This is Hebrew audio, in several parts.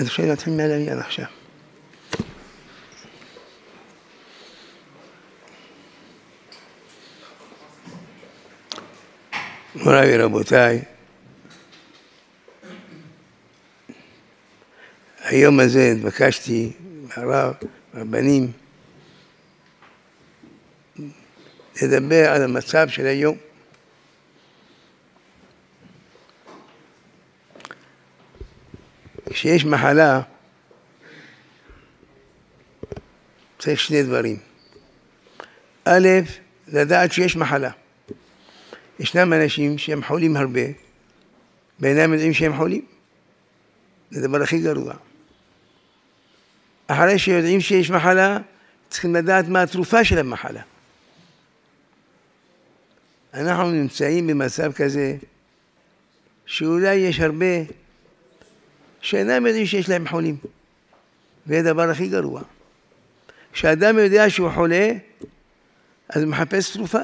זו שאלה מעניינת עכשיו. מוריי ורבותיי, היום הזה התבקשתי מהרב, מהבנים, לדבר על המצב של היום. כשיש מחלה, צריך שני דברים. א', לדעת שיש מחלה. ישנם אנשים שהם חולים הרבה, ואינם יודעים שהם חולים. זה הדבר הכי גרוע. אחרי שיודעים שיש מחלה, צריכים לדעת מה התרופה של המחלה. אנחנו נמצאים במצב כזה שאולי יש הרבה שאינם יודעים שיש להם חולים. זה הדבר הכי גרוע. כשאדם יודע שהוא חולה, אז הוא מחפש תרופה.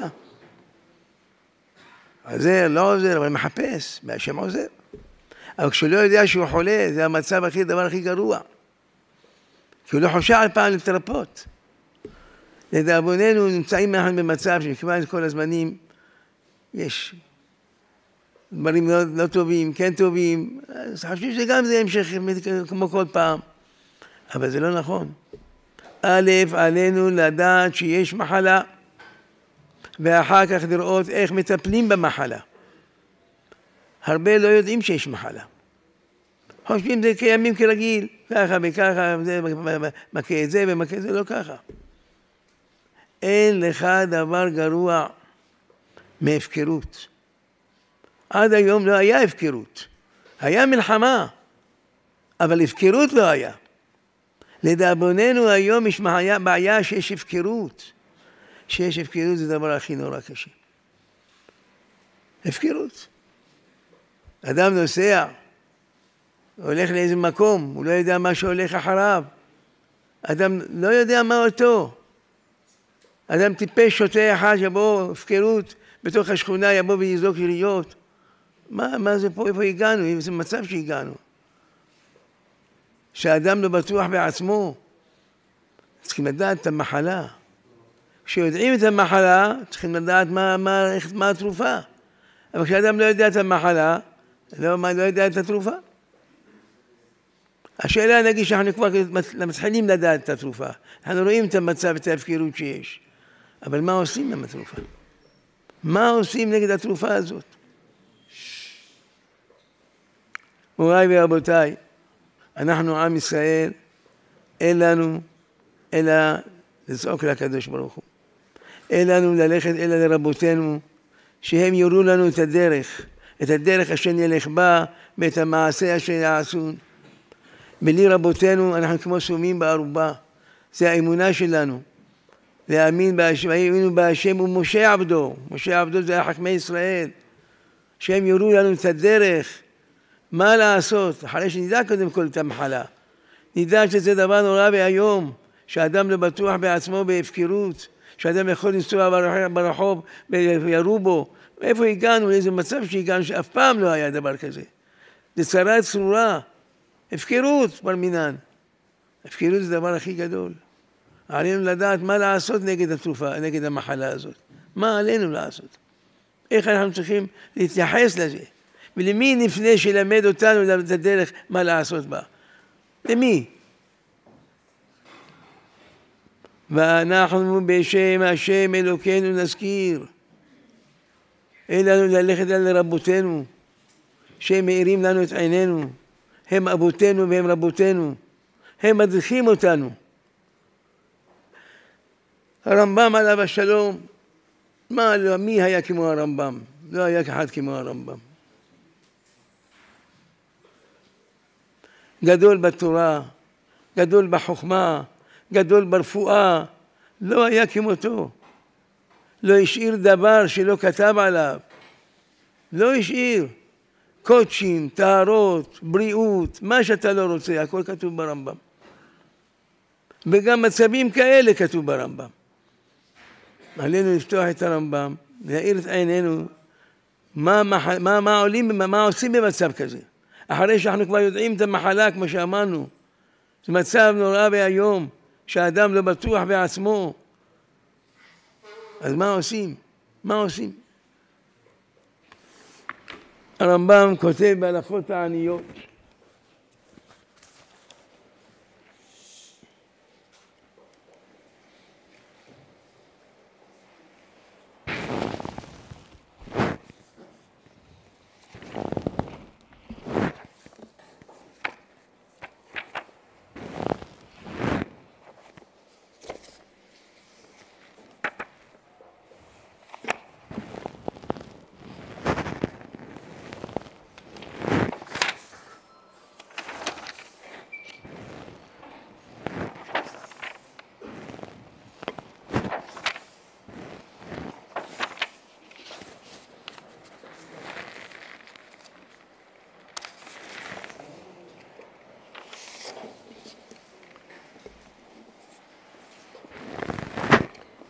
עוזר, לא עוזר, אבל מחפש, והשם עוזר. אבל כשהוא לא יודע שהוא חולה, זה המצב הכי, הדבר הכי גרוע. כי הוא לא חושב על פעם להתרפות. לדאבוננו נמצאים אנחנו במצב שמכיוון כל הזמנים יש דברים לא, לא טובים, כן טובים, אז חושבים שגם זה המשך כמו כל פעם. אבל זה לא נכון. א', עלינו לדעת שיש מחלה, ואחר כך לראות איך מטפלים במחלה. הרבה לא יודעים שיש מחלה. חושבים זה קיימים כרגיל, ככה וככה, זה מכה את זה ומכה את זה, לא ככה. אין לך דבר גרוע מהפקרות. עד היום לא היה הפקרות. היה מלחמה, אבל הפקרות לא היה. לדאבוננו היום יש בעיה בעיה שיש הפקרות. שיש הפקרות זה הדבר הכי נורא קשה. הפקרות. אדם נוסע, הולך לאיזה מקום, הוא לא יודע מה שהולך אחריו. אדם לא יודע מה אותו. אדם טיפש שוטה אחד, יבוא הפקרות בתוך השכונה, יבוא ויזרוק יריות. מה, מה זה פה, איפה הגענו, איזה מצב שהגענו. שאדם לא בטוח בעצמו. צריכים לדעת את המחלה. כשיודעים את המחלה, צריכים לדעת מה, מה, מה, מה התרופה. אבל כשאדם לא יודע את המחלה, לא, מה, לא יודע את התרופה. השאלה, נגיד שאנחנו כבר מתחילים לדעת את התרופה. אנחנו רואים את המצב, את ההפקרות שיש. אבל מה עושים עם התרופה? מה עושים נגד התרופה הזאת? מוריי ורבותיי, אנחנו עם ישראל, אין לנו אלא לזעוק לקדוש ברוך הוא. אין לנו ללכת אלא לרבותינו, שהם יורו לנו את הדרך, את הדרך אשר נלך בה ואת המעשה אשר יעשו. בלי רבותינו אנחנו כמו סומים בערובה. זה האמונה שלנו. להאמין בהשם, האמינו בהשם ומשה עבדו, משה עבדו זה היה חכמי ישראל, שהם יורו לנו את הדרך, מה לעשות, אחרי שנדע קודם כל את המחלה. נדע שזה דבר נורא ואיום, שאדם לא בטוח בעצמו בהפקרות, שאדם יכול לנסוע ברחוב וירו בו. מאיפה הגענו, לאיזה מצב שהגענו, שאף פעם לא היה דבר כזה. זה צרה צרורה, הפקרות בר מינן. הפקרות זה הדבר הכי גדול. עלינו לדעת מה לעשות נגד התרופה, נגד המחלה הזאת. מה עלינו לעשות? איך אנחנו צריכים להתייחס לזה? ולמי נפנה שילמד אותנו את הדרך מה לעשות בה? למי? ואנחנו בשם השם אלוקינו נזכיר. אין לנו ללכת אל רבותינו, שהם מאירים לנו את עינינו. הם אבותינו והם רבותינו. הם מדריכים אותנו. הרמב"ם עליו השלום, מה, לא, מי היה כמו הרמב"ם? לא היה אחד כמו הרמב"ם. גדול בתורה, גדול בחוכמה, גדול ברפואה, לא היה כמותו. לא השאיר דבר שלא כתב עליו. לא השאיר. קודשים, טהרות, בריאות, מה שאתה לא רוצה, הכל כתוב ברמב"ם. וגם מצבים כאלה כתוב ברמב"ם. עלינו לפתוח את הרמב"ם, להאיר את עינינו, מה, מה, מה, מה עולים, מה עושים במצב כזה. אחרי שאנחנו כבר יודעים את המחלה, כמו שאמרנו. זה מצב נורא ואיום, שהאדם לא בטוח בעצמו. אז מה עושים? מה עושים? הרמב"ם כותב בהלכות העניות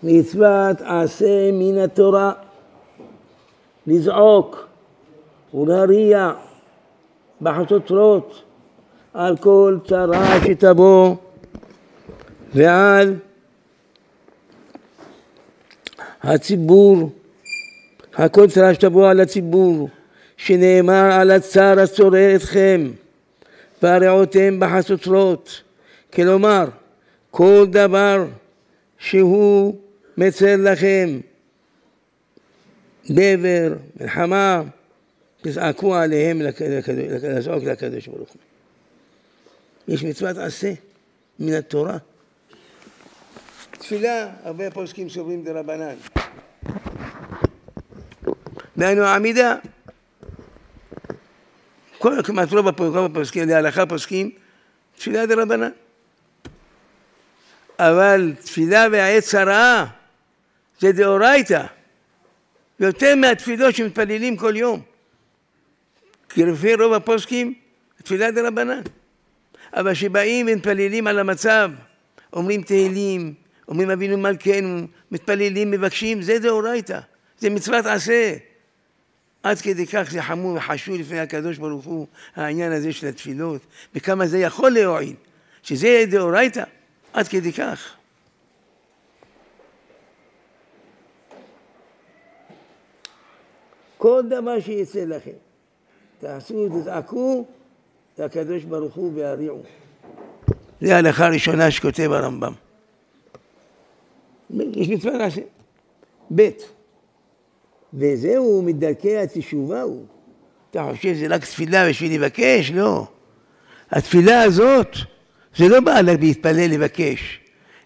מצוות עשה מן התורה, לזעוק ולהריע בחצוצרות על כל צרה שתבוא ועל הציבור, הכל צרה שתבוא על הציבור, שנאמר על הצר הצורר אתכם והרעותם בחצוצרות, כלומר כל דבר שהוא מצר לכם, דבר, מלחמה, תזעקו עליהם לזעוק לקדוש ברוך הוא. יש מצוות עשה מן התורה. תפילה, הרבה פוסקים סוברים דרבנן. דהיינו העמידה. כל, כמעט רוב הפוסקים, להלכה פוסקים, תפילה דרבנן. אבל תפילה והעת הרעה זה דאורייתא, יותר מהתפילות שמתפללים כל יום. כי לפי רוב הפוסקים, תפילה דה רבנן. אבל כשבאים ומתפללים על המצב, אומרים תהילים, אומרים אבינו מלכנו, מתפללים, מבקשים, זה דאורייתא, זה מצוות עשה. עד כדי כך זה חמור וחשוב לפני הקדוש ברוך הוא, העניין הזה של התפילות, וכמה זה יכול להועיל, שזה דאורייתא, עד כדי כך. כל דבר שיצא לכם. תעשו, תזעקו, והקדוש ברוך הוא והריעו. זה ההלכה הראשונה שכותב הרמב"ם. יש מצווה לעשות. ב', וזהו, מדרכי התשובה הוא. אתה חושב שזה רק תפילה בשביל לבקש? לא. התפילה הזאת, זה לא בא להתפלל לבקש,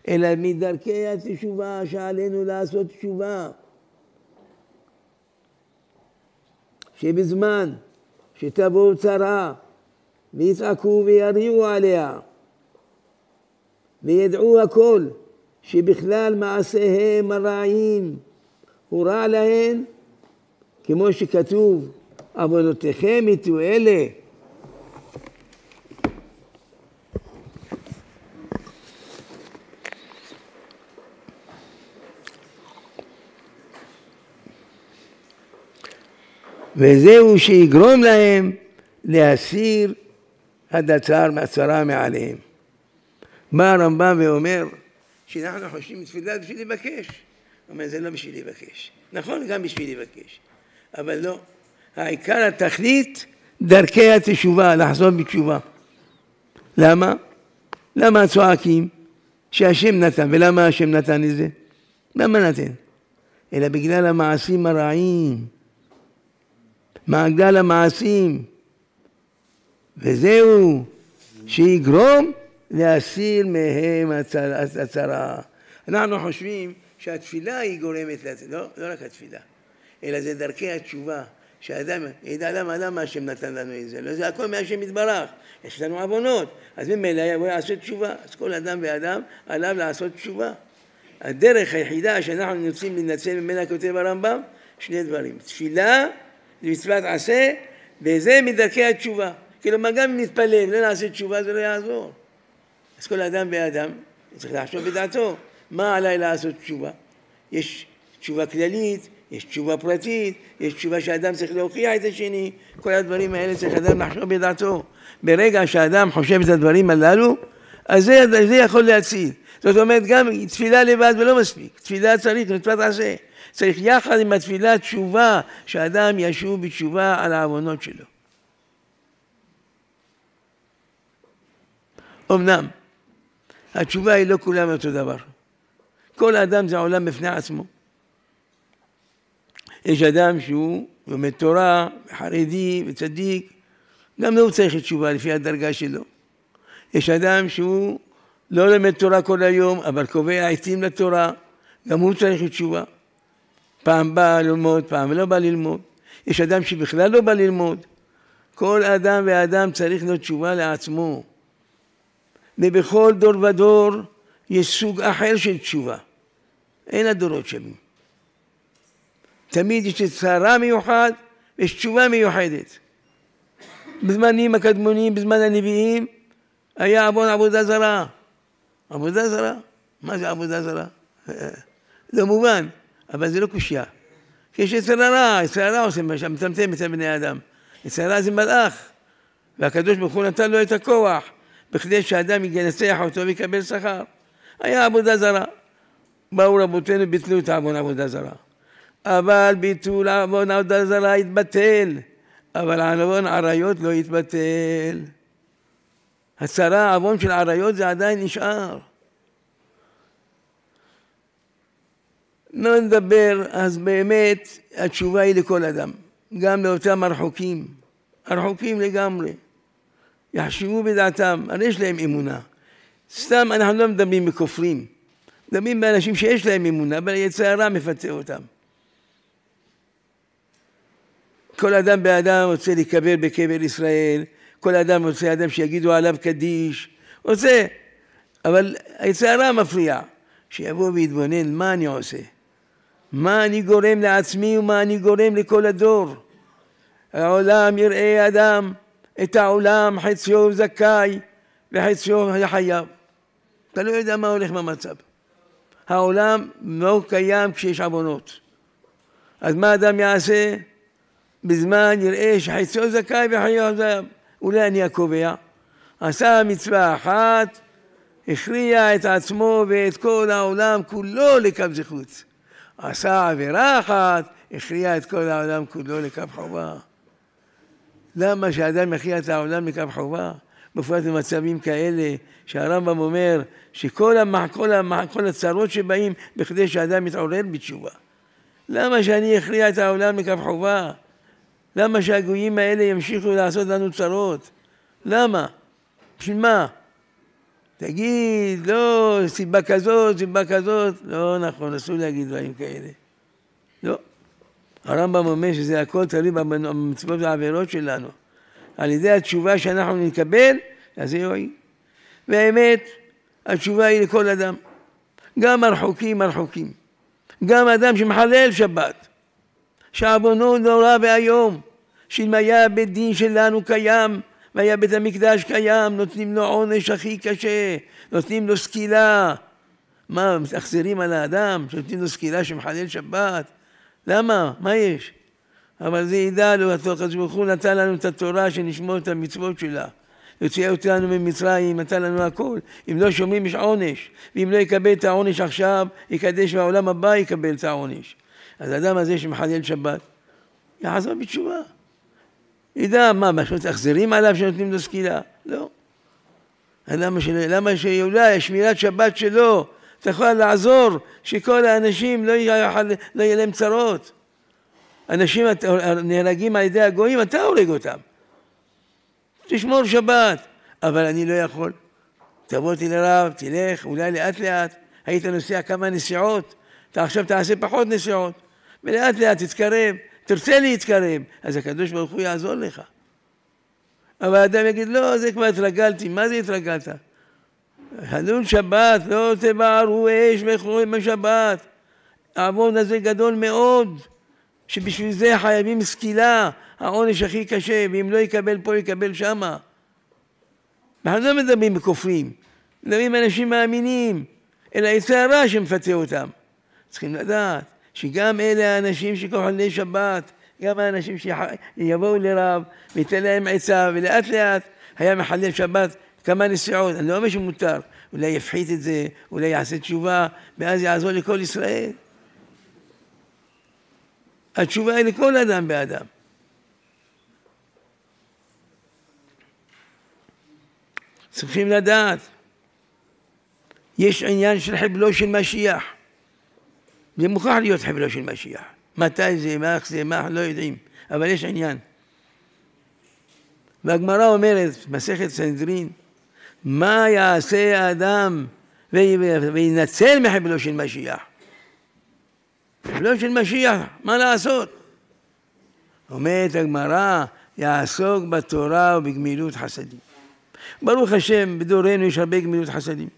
אלא מדרכי התשובה שעלינו לעשות תשובה. שבזמן שתבוא צרה ויצעקו ויריעו עליה וידעו הכל שבכלל מעשיהם הרעים הוא רע להם כמו שכתוב, עבודותיכם יתו אלה וזהו שיגרום להם להסיר עד הצער מהצרה מעליהם. בא הרמב"ם ואומר שאנחנו חושבים תפילה בשביל לבקש. הוא אומר, זה לא בשביל לבקש. נכון, גם בשביל לבקש, אבל לא. העיקר התכלית, דרכי התשובה, לחזור בתשובה. למה? למה צועקים שהשם נתן, ולמה השם נתן את זה? למה נתן? אלא בגלל המעשים הרעים. מעגל המעשים, וזהו שיגרום להסיר מהם הצר, הצרה. אנחנו חושבים שהתפילה היא גורמת לזה, לא, לא רק התפילה, אלא זה דרכי התשובה, שאדם ידע למה, למה השם נתן לנו את זה, לא זה הכל מהשם יתברך, יש לנו עוונות, אז ממילא יבוא לעשות תשובה, אז כל אדם ואדם עליו לעשות תשובה. הדרך היחידה שאנחנו רוצים להינצל ממנה, כותב הרמב"ם, שני דברים, תפילה למצוות עשה, וזה מדרכי התשובה. כלומר, גם אם נתפלל, לא נעשה תשובה, זה לא יעזור. אז כל אדם ואדם צריך לחשוב בדעתו, מה עליי לעשות תשובה? יש תשובה כללית, יש תשובה פרטית, יש תשובה שאדם צריך להוכיח את השני, כל הדברים האלה צריך אדם לחשוב בדעתו. ברגע שאדם חושב את הדברים הללו, אז זה, זה יכול להציל. זאת אומרת, גם תפילה לבד ולא מספיק, תפילה צריך, מצוות עשה. צריך יחד עם התפילה תשובה, שאדם ישוב בתשובה על העוונות שלו. אמנם, התשובה היא לא כולם אותו דבר. כל אדם זה עולם בפני עצמו. יש אדם שהוא לומד תורה, חרדי וצדיק, גם הוא צריך תשובה לפי הדרגה שלו. יש אדם שהוא לא לומד תורה כל היום, אבל קובע עצים לתורה, גם הוא צריך תשובה. פעם בא ללמוד, פעם לא בא ללמוד. יש אדם שבכלל לא בא ללמוד. כל אדם ואדם צריך לו תשובה לעצמו. ובכל דור ודור יש סוג אחר של תשובה. אין הדורות שווים. תמיד יש צרה מיוחד ויש תשובה מיוחדת. בזמנים הקדמונים, בזמן הנביאים, היה עוון עבודה זרה. עבודה זרה? מה זה עבודה זרה? אה, אה. לא מובן. אבל זה לא קושייה. כי יש יצר הרע, יצר הרע עושה מה שמצמצם את בני אדם. יצר הרע זה מלאך, והקדוש ברוך הוא נתן לו את הכוח, בכדי שאדם ינצח אותו ויקבל שכר. היה עבודה זרה. באו רבותינו, ביטלו את עוון עבודה זרה. אבל ביטול עוון עבודה זרה התבטל, אבל עוון עריות לא התבטל. הצרה, עוון של עריות זה עדיין נשאר. לא נדבר, אז באמת התשובה היא לכל אדם, גם לאותם הרחוקים, הרחוקים לגמרי. יחשבו בדעתם, הרי יש להם אמונה. סתם אנחנו לא מדברים בכופרים, מדברים באנשים שיש להם אמונה, אבל יצא הרע מפתה אותם. כל אדם באדם רוצה להיקבר בקבר ישראל, כל אדם רוצה אדם שיגידו עליו קדיש, רוצה, אבל יצא הרע מפריע, שיבוא ויתבונן מה אני עושה. מה אני גורם לעצמי ומה אני גורם לכל הדור. העולם יראה אדם, את העולם חציו זכאי וחציו חייב. אתה לא יודע מה הולך במצב. העולם לא קיים כשיש עוונות. אז מה אדם יעשה? בזמן יראה שחציו זכאי וחייו חייב. אולי אני הקובע. עשה מצווה אחת, הכריע את עצמו ואת כל העולם כולו לקו זכות. עשה עבירה אחת, הכריע את כל העולם כולו לקו חובה. למה שאדם יכריע את העולם לקו חובה? בפרט במצבים כאלה, שהרמב"ם אומר שכל המח, כל המח, כל הצרות שבאים בכדי שאדם יתעורר בתשובה. למה שאני אכריע את העולם לקו חובה? למה שהגויים האלה ימשיכו לעשות לנו צרות? למה? בשביל מה? תגיד, לא, סיבה כזאת, סיבה כזאת, לא נכון, אסור להגיד דברים כאלה. לא. הרמב"ם אומר שזה הכל תלוי במצוות והעבירות שלנו. על ידי התשובה שאנחנו נקבל, אז זה יועיל. והאמת, התשובה היא לכל אדם. גם הרחוקים הרחוקים. גם אדם שמחלל שבת, שעוונו נורא ואיום, שאם היה בית דין שלנו קיים, והיה בית המקדש קיים, נותנים לו עונש הכי קשה, נותנים לו סקילה. מה, מתאכזרים על האדם, שנותנים לו סקילה שמחלל שבת? למה? מה יש? אבל זה ידע לו, הקדוש ברוך הוא נתן לנו את התורה שנשמור את המצוות שלה. יוציא אותנו ממצרים, נתן לנו הכל. אם לא שומעים יש עונש, ואם לא יקבל את העונש עכשיו, יקדש בעולם הבא יקבל את העונש. אז האדם הזה שמחלל שבת, יחזור בתשובה. ידע מה, משמעות מתאכזרים עליו שנותנים לו סקילה? לא. למה, ש... למה שאולי שמירת שבת שלו אתה יכול לעזור שכל האנשים לא, יחל... לא להם צרות? אנשים נהרגים על ידי הגויים, אתה הורג אותם. תשמור שבת, אבל אני לא יכול. תבוא אותי לרב, תלך, אולי לאט לאט. היית נוסע כמה נסיעות, אתה עכשיו תעשה פחות נסיעות, ולאט לאט תתקרב. תרצה להתקרב, אז הקדוש ברוך הוא יעזור לך. אבל האדם יגיד, לא, זה כבר התרגלתי, מה זה התרגלת? חנון שבת, לא תבערו אש וחורים בשבת. העוון הזה גדול מאוד, שבשביל זה חייבים סקילה, העונש הכי קשה, ואם לא יקבל פה, יקבל שמה. אנחנו לא מדברים בכופרים, מדברים אנשים מאמינים, אלא יצא הרע שמפתה אותם. צריכים לדעת שגם אלה האנשים שכוחני שבת, גם האנשים שיבואו לרב וייתן להם עצה, ולאט לאט היה מחלל שבת כמה נסיעות, אני לא אומר שמותר, אולי יפחית את זה, אולי יעשה תשובה, ואז יעזור לכל ישראל. התשובה היא לכל אדם באדם. צריכים לדעת, יש עניין של חבלו של משיח. זה מוכרח להיות חבלו של משיח. מתי זה, מה איך זה, מה לא יודעים, אבל יש עניין. והגמרא אומרת, מסכת סנדרין, מה יעשה האדם וינצל מחבלו של משיח? חבלו של משיח, מה לעשות? אומרת הגמרא, יעסוק בתורה ובגמילות חסדים. ברוך השם, בדורנו יש הרבה גמילות חסדים.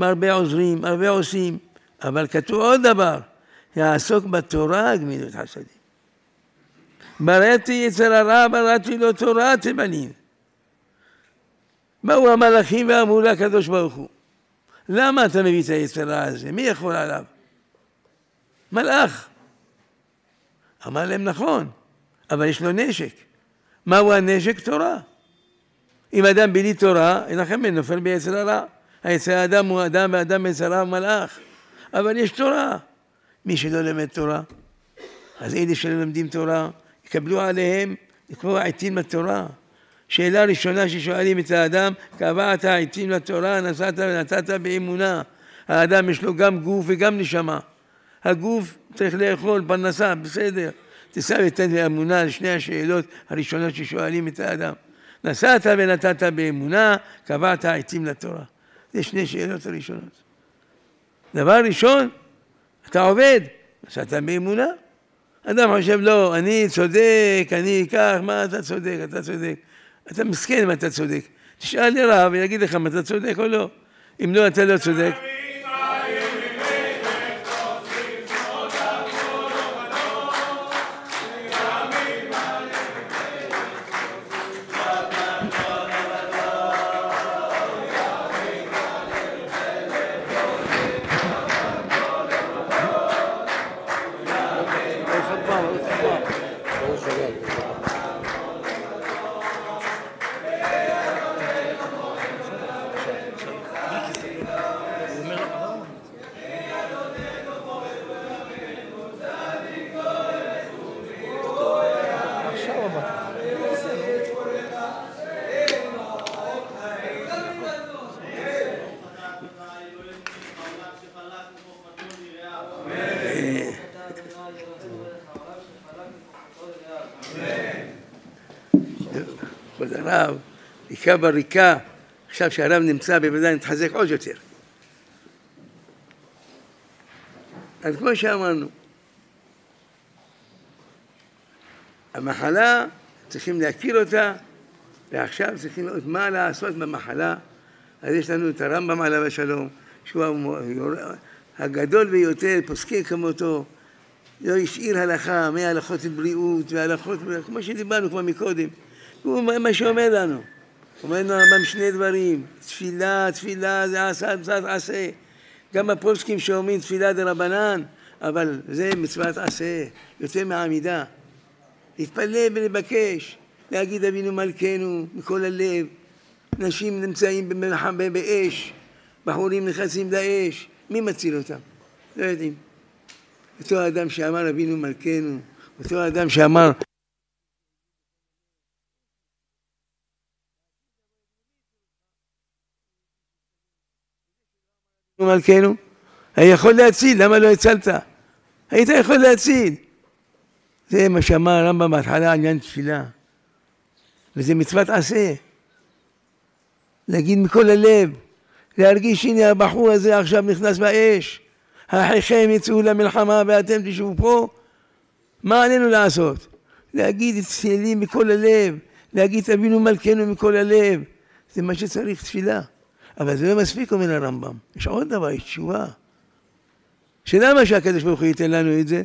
הרבה עוזרים, הרבה עושים. אבל כתוב עוד דבר, יעסוק בתורה הגמילות חסדים. בראתי יצר הרע, בראתי לו לא תורה תימנים. באו המלאכים ואמרו לקדוש ברוך הוא, למה אתה מביא את היצר הרע הזה? מי יכול עליו? מלאך. אמר להם נכון, אבל יש לו נשק. מהו הנשק? תורה. אם אדם בלי תורה, ינחם נופל ביצר הרע. היצר האדם הוא אדם ואדם ביצר הרע מלאך. אבל יש תורה. מי שלא לומד תורה, אז אלה שלא לומדים תורה, יקבלו עליהם לקרוע עיתים לתורה. שאלה ראשונה ששואלים את האדם, קבעת עיתים לתורה, נסעת ונתת באמונה. האדם יש לו גם גוף וגם נשמה. הגוף צריך לאכול, פרנסה, בסדר. תישא ותן באמונה לשני השאלות הראשונות ששואלים את האדם. נסעת ונתת באמונה, קבעת עיתים לתורה. זה שני שאלות הראשונות. דבר ראשון, אתה עובד, אז אתה באמונה. אדם חושב, לא, אני צודק, אני אקח, מה אתה צודק, אתה צודק. אתה מסכן אם אתה צודק. תשאל לרב ויגיד לך אם אתה צודק או לא. אם לא, אתה לא צודק. הרב, ריקה בריקה, עכשיו שהרב נמצא בוודאי נתחזק עוד יותר. אז כמו שאמרנו, המחלה, צריכים להכיר אותה, ועכשיו צריכים לראות מה לעשות במחלה. אז יש לנו את הרמב"ם עליו השלום, שהוא הגדול ביותר, פוסקי כמותו, לא השאיר הלכה, מהלכות בריאות והלכות, כמו שדיברנו כבר מקודם, מה, מה שאומר לנו. אומר לנו הרמב"ם שני דברים, תפילה, תפילה זה עשה, מצוות עשה. גם הפוסקים שאומרים תפילה דה רבנן, אבל זה מצוות עשה, יוצא מעמידה. להתפלל ולבקש, להגיד אבינו מלכנו מכל הלב. נשים נמצאים במלחמה באש, בחורים נכנסים לאש, מי מציל אותם? לא יודעים. אותו אדם שאמר אבינו מלכנו, אותו אדם שאמר מלכנו? היה יכול להציל, למה לא הצלת? היית יכול להציל. זה מה שאמר הרמב"ם בהתחלה, עניין תפילה. וזה מצוות עשה. להגיד מכל הלב, להרגיש הנה הבחור הזה עכשיו נכנס באש, אחיכם יצאו למלחמה ואתם תשבו פה, מה עלינו לעשות? להגיד את תפילים מכל הלב, להגיד תבינו מלכנו מכל הלב, זה מה שצריך תפילה. אבל זה לא מספיק, אומר הרמב"ם. יש עוד דבר, יש תשובה. שלמה שהקדוש ברוך הוא ייתן לנו את זה?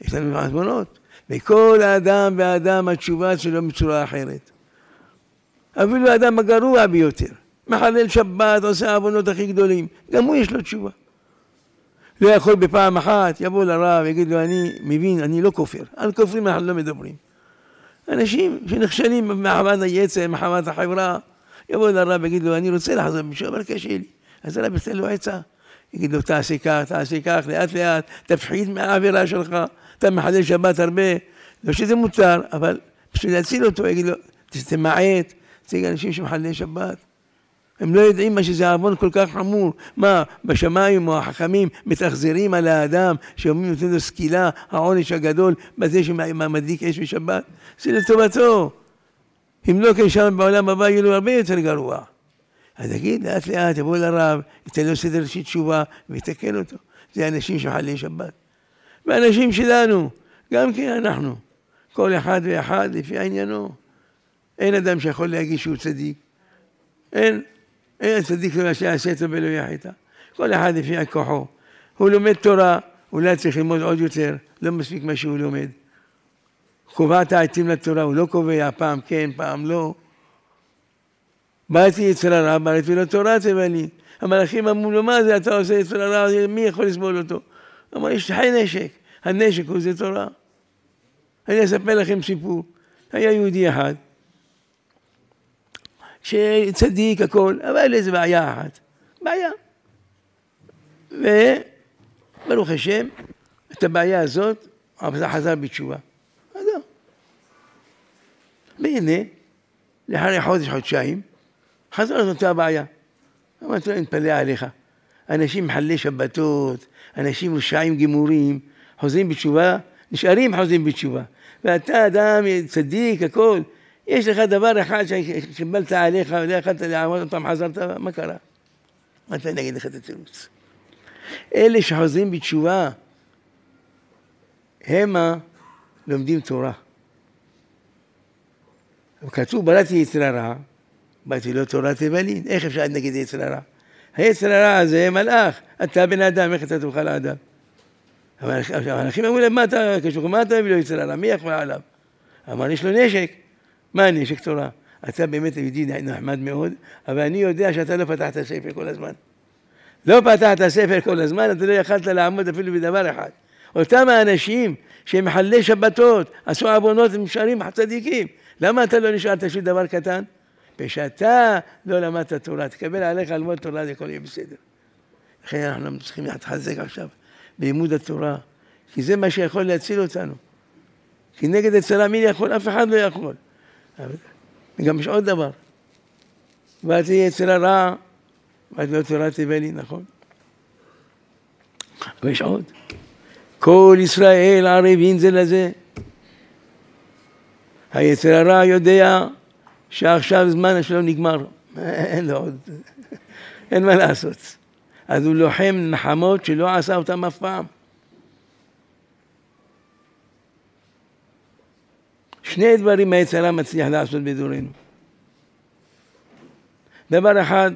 יש לנו מעזמונות. וכל אדם ואדם התשובה שלו בצורה אחרת. אפילו האדם הגרוע ביותר, מחלל שבת, עושה העוונות הכי גדולים, גם הוא יש לו תשובה. לא יכול בפעם אחת, יבוא לרב, יגיד לו, אני מבין, אני לא כופר. על כופרים אנחנו לא מדברים. אנשים שנכשלים מחמת היצר, מחמת החברה, יבוא לרב ויגיד לו, אני רוצה לחזור, משום אומר קשה לי. אז הרב יתן לו עצה. יגיד לו, תעשה כך, תעשה כך, לאט לאט, תפחית מהעבירה שלך, אתה מחלל שבת הרבה. לא שזה מותר, אבל בשביל להציל אותו, יגיד לו, תמעט, תציג אנשים שמחללי שבת. הם לא יודעים מה שזה עוון כל כך חמור. מה, בשמיים או החכמים מתאכזרים על האדם, שאומרים נותנים לו סקילה, העונש הגדול, בזה שמדליק אש בשבת? זה לטובתו. אם לא כן שם בעולם הבא יהיה לו הרבה יותר גרוע. אז נגיד לאט לאט, יבוא לרב, ייתן לו סדר ראשית תשובה ויתקן אותו. זה אנשים שחלים שבת. ואנשים שלנו, גם כן אנחנו, כל אחד ואחד לפי עניינו. אין אדם שיכול להגיד שהוא צדיק. אין, אין הצדיק לא יעשה טוב ולא יחיתה. כל אחד לפי כוחו. הוא לומד תורה, אולי צריך ללמוד עוד יותר, לא מספיק מה שהוא לומד. קובע את העצים לתורה, הוא לא קובע פעם כן, פעם לא. באתי אצל הרב, בארץ לו תורה צבע לי. המלאכים אמרו לו, מה זה אתה עושה אצל הרב, מי יכול לסבול אותו? אמר, יש לך נשק, הנשק הוא זה תורה. אני אספר לכם סיפור. היה יהודי אחד, שצדיק הכל, אבל איזה בעיה אחת, בעיה. וברוך השם, את הבעיה הזאת, חזר בתשובה. והנה, לאחרי חודש, חודשיים, חזרה זאת אותה הבעיה. אמרתי לו, אני מתפלא עליך. אנשים מחללי שבתות, אנשים רשעים גמורים, חוזרים בתשובה, נשארים חוזרים בתשובה. ואתה אדם צדיק, הכל. יש לך דבר אחד שקיבלת עליך ולא יכולת לעמוד אותם, חזרת, מה קרה? אמרתי, אני אגיד לך את התירוץ. אלה שחוזרים בתשובה, המה לומדים תורה. כתוב, בלעתי יצר הרע, באתי לא תורת הבלין, איך אפשר נגד יצר הרע? היצר הרע הזה מלאך, אתה בן אדם, איך אתה תוכל לאדם? אבל האנשים אמרו להם, מה אתה קשור, מה אתה מביא לו יצר הרע? מי יכול עליו? אמר, יש לו נשק. מה נשק תורה? אתה באמת ידידי נחמד מאוד, אבל אני יודע שאתה לא פתחת ספר כל הזמן. לא פתחת ספר כל הזמן, אתה לא יכלת לעמוד אפילו בדבר אחד. אותם האנשים שהם מחללי שבתות, עשו עוונות, הם נשארים צדיקים. למה אתה לא נשארת בשביל דבר קטן? ושאתה לא למדת תורה, תקבל עליך ללמוד תורה, זה הכל יהיה בסדר. לכן אנחנו צריכים להתחזק עכשיו בלימוד התורה, כי זה מה שיכול להציל אותנו. כי נגד הצלה מי יכול? אף אחד לא יכול. וגם יש עוד דבר. ואת תהיה אצל הרע, ואת לא תורה תבלי, נכון? אבל יש עוד. כל ישראל ערבים זה לזה. היצר הרע יודע שעכשיו זמן השלום נגמר, אין לו עוד, אין מה לעשות. אז הוא לוחם נחמות שלא עשה אותן אף פעם. שני דברים היצר הרע מצליח לעשות בדורנו. דבר אחד,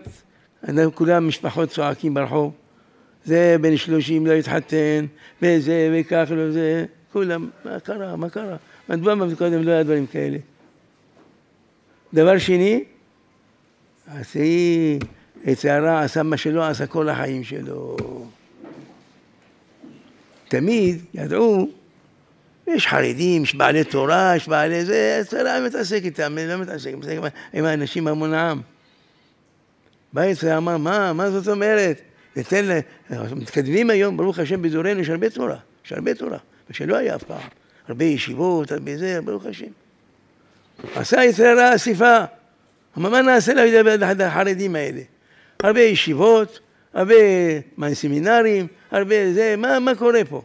אנחנו כולם משפחות צועקים ברחוב, זה בן שלושים לא התחתן, וזה וכך וזה, כולם, מה קרה, מה קרה? מדוע קודם לא היה דברים כאלה. דבר שני, עשי יצערה עשה מה שלא עשה כל החיים שלו. תמיד ידעו, יש חרדים, יש בעלי תורה, יש בעלי זה, יצערה מתעסק איתם, לא מתעסק, מתעסק עם האנשים המון העם. בא יצערה אמר, מה, מה זאת אומרת? ניתן, מתקדמים היום, ברוך השם, בדורנו יש הרבה תורה, יש הרבה תורה, מה שלא היה אף פעם. הרבה ישיבות, הרבה זה, ברוך השם. עשה יצרה אסיפה. אמר, מה נעשה לה בידי החרדים האלה? הרבה ישיבות, הרבה סמינרים, הרבה זה, מה, מה קורה פה?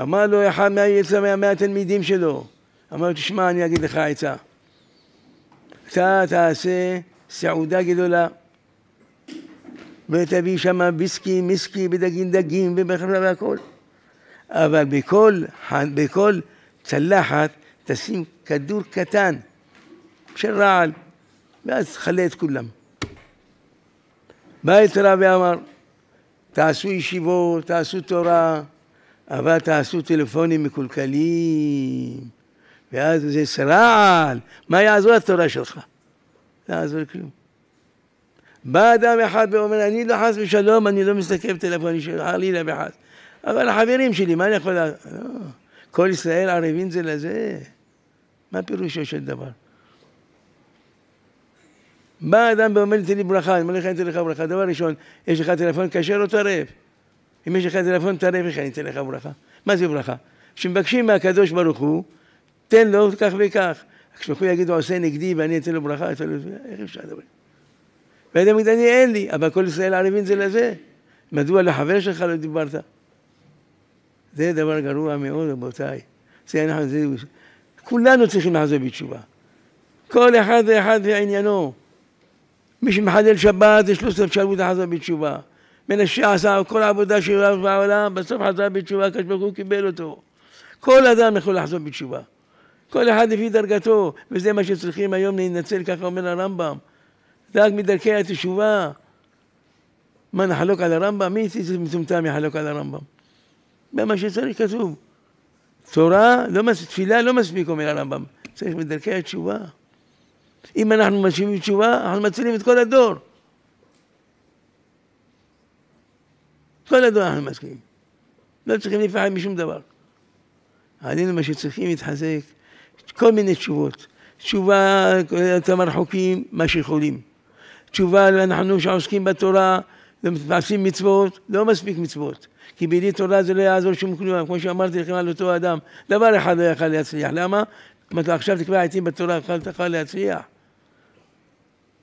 אמר לו אחד מה, מהתלמידים שלו, אמר לו, תשמע, אני אגיד לך עצה. אתה תעשה סעודה גדולה, ותביא שם ויסקי, מיסקי, ודגים דגים, ובכלל הכל. אבל בכל, בכל צלחת תשים כדור קטן של רעל, ואז תכלה את כולם. בא יתרה ואמר, תעשו ישיבות, תעשו תורה, אבל תעשו טלפונים מקולקלים, ואז זה רעל, מה יעזור התורה שלך? לא יעזור כלום. בא אדם אחד ואומר, אני לא חס ושלום, אני לא מסתכל בטלפונים שלך, חלילה וחס. אבל החברים שלי, מה אני יכול לעשות? לא. כל ישראל ערבים זה לזה. מה פירושו של דבר? בא אדם ואומר לי, תן לי ברכה, אני אומר לך, אני אתן לך ברכה. דבר ראשון, יש לך טלפון כשר או טרף? אם יש לך טלפון טרף, איך אני אתן לך ברכה? מה זה ברכה? כשמבקשים מהקדוש ברוך הוא, תן לו כך וכך. כשהקדוש ברוך יגיד, הוא עושה נגדי ואני אתן לו ברכה, אתן לו... לא איך אפשר לדבר? ואדם יגיד, אני אין לי, אבל כל ישראל ערבים זה לזה. מדוע לחבר שלך לא דיברת? זה דבר גרוע מאוד, רבותיי. זה אנחנו, זה, כולנו צריכים לחזור בתשובה. כל אחד ואחד ועניינו. מי שמחלל שבת, יש לו סוף אפשרות לחזור בתשובה. מנשה עשה כל העבודה שלו בעולם, בסוף חזר בתשובה, הקדוש ברוך הוא קיבל אותו. כל אדם יכול לחזור בתשובה. כל אחד לפי דרגתו, וזה מה שצריכים היום להינצל, ככה אומר הרמב"ם. רק מדרכי התשובה. מה, נחלוק על הרמב"ם? מי מטומטם יחלוק על הרמב"ם? במה שצריך כתוב. תורה, לא מס... תפילה לא מספיק, אומר הרמב"ם, צריך בדרכי התשובה. אם אנחנו משיבים תשובה, אנחנו מצילים את כל הדור. כל הדור אנחנו מסכימים. לא צריכים לפחד משום דבר. עלינו מה שצריכים להתחזק, כל מיני תשובות. תשובה, את המרחוקים, מה שיכולים. תשובה, אנחנו שעוסקים בתורה, ועושים מצוות, לא מספיק מצוות. כי בידי תורה זה לא יעזור שום כלום, כמו שאמרתי לכם על אותו אדם, דבר אחד לא יכל להצליח. למה? אם אתה עכשיו תקבע עצים בתורה, יכול לא תוכל להצליח.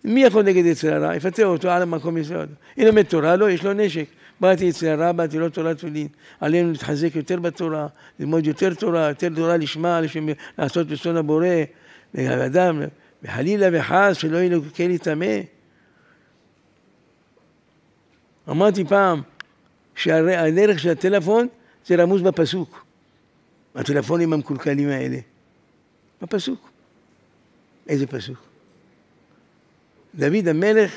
מי יכול נגד יצר הרע? יפטר אותו על המקום יסוד. אם לומד תורה, לא, יש לו נשק. באתי יצר הרע, באתי לא תורה תפילין. עלינו להתחזק יותר בתורה, ללמוד יותר תורה, יותר תורה לשמה, לשם, לעשות רצון הבורא, לאדם, וחלילה וחס, שלא יהיה לו כן יטמא. אמרתי פעם שהדרך של הטלפון זה רמוז בפסוק. הטלפונים המקולקלים האלה. בפסוק. איזה פסוק? דוד המלך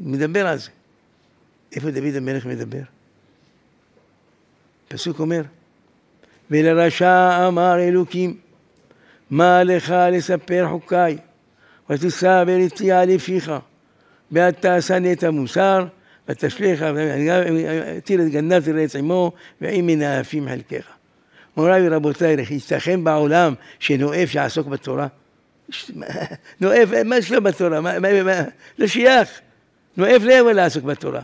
מדבר על זה. איפה דוד המלך מדבר? הפסוק אומר, ולרשע אמר אלוקים, מה לך לספר חוקיי, ותישא בריצי לפיך, ואתה שנאת מוסר, ותשליך, ותיר את גנב תראה עמו, ועם מנאפים חלקך. מוריי ורבותיי, ייתכן בעולם שנואף יעסוק בתורה? נואף, מה יש לו בתורה? לא שייך. נואף לא יבוא לעסוק בתורה.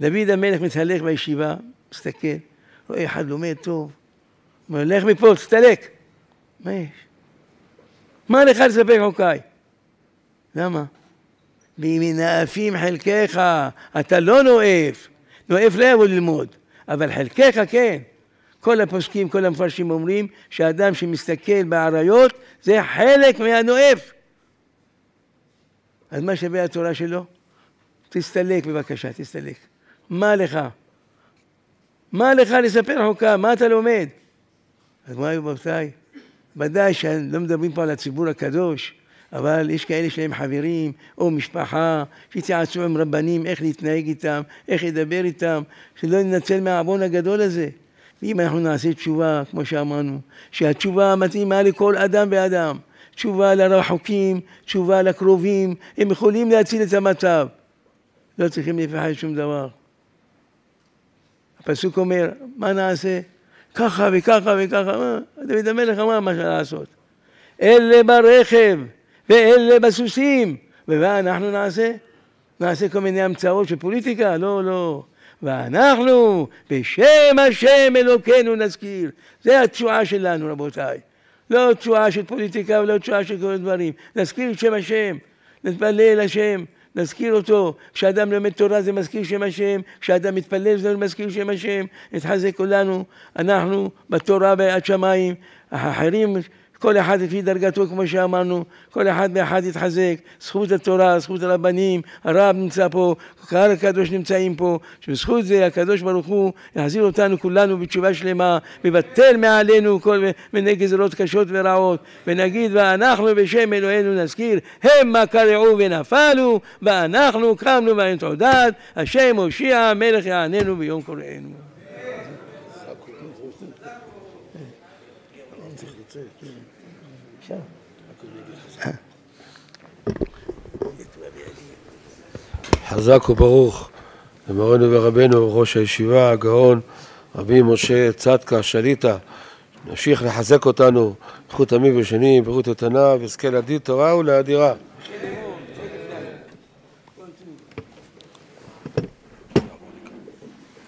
דוד המלך מתהלך בישיבה, מסתכל, רואה אחד לומד טוב, אומר, לך מפה, תסתלק. מה יש? מה לך לספק חוקיי? למה? בימין האפים חלקך, אתה לא נואף, נואף לא יבוא ללמוד, אבל חלקך כן. כל הפוסקים, כל המפרשים אומרים שאדם שמסתכל בעריות זה חלק מהנואף. אז מה שווה התורה שלו? תסתלק בבקשה, תסתלק. מה לך? מה לך לספר חוקה? מה אתה לומד? אז מה, היו רבותיי? ודאי שלא מדברים פה על הציבור הקדוש, אבל יש כאלה שהם חברים או משפחה שהתייעצו עם רבנים איך להתנהג איתם, איך לדבר איתם, שלא ננצל מהעוון הגדול הזה. ואם אנחנו נעשה תשובה, כמו שאמרנו, שהתשובה מתאימה לכל אדם ואדם, תשובה לרחוקים, תשובה לקרובים, הם יכולים להציל את המצב. לא צריכים לפחד שום דבר. הפסוק אומר, מה נעשה? ככה וככה וככה, מה? דוד המלך אמר מה לעשות. אלה ברכב ואלה בסוסים. ומה אנחנו נעשה? נעשה כל מיני המצאות של פוליטיקה? לא, לא. ואנחנו בשם השם אלוקינו נזכיר. זה התשואה שלנו, רבותיי. לא תשואה של פוליטיקה ולא תשואה של כל הדברים. נזכיר את שם השם, נתפלל השם, נזכיר אותו. כשאדם לומד תורה זה מזכיר שם השם, כשאדם מתפלל זה מזכיר שם השם. נתחזק כולנו, אנחנו בתורה ועד שמיים, אחרים כל אחד לפי דרגתו, כמו שאמרנו, כל אחד ואחד יתחזק, זכות התורה, זכות הרבנים, הרב נמצא פה, קהל הקדוש נמצאים פה, שבזכות זה הקדוש ברוך הוא יחזיר אותנו כולנו בתשובה שלמה, ויבטל מעלינו כל מיני גזרות קשות ורעות, ונגיד ואנחנו בשם אלוהינו נזכיר, המה קרעו ונפלו, ואנחנו קמנו ואין תעודת, השם הושיע המלך יעננו ביום קוראינו. חזק וברוך למורנו ורבנו, ראש הישיבה, הגאון, רבי משה צדקה שליטה, נמשיך לחזק אותנו, חוט עמי ושני, בריאות איתנה, וזכה להדיא תורה ולאדירה.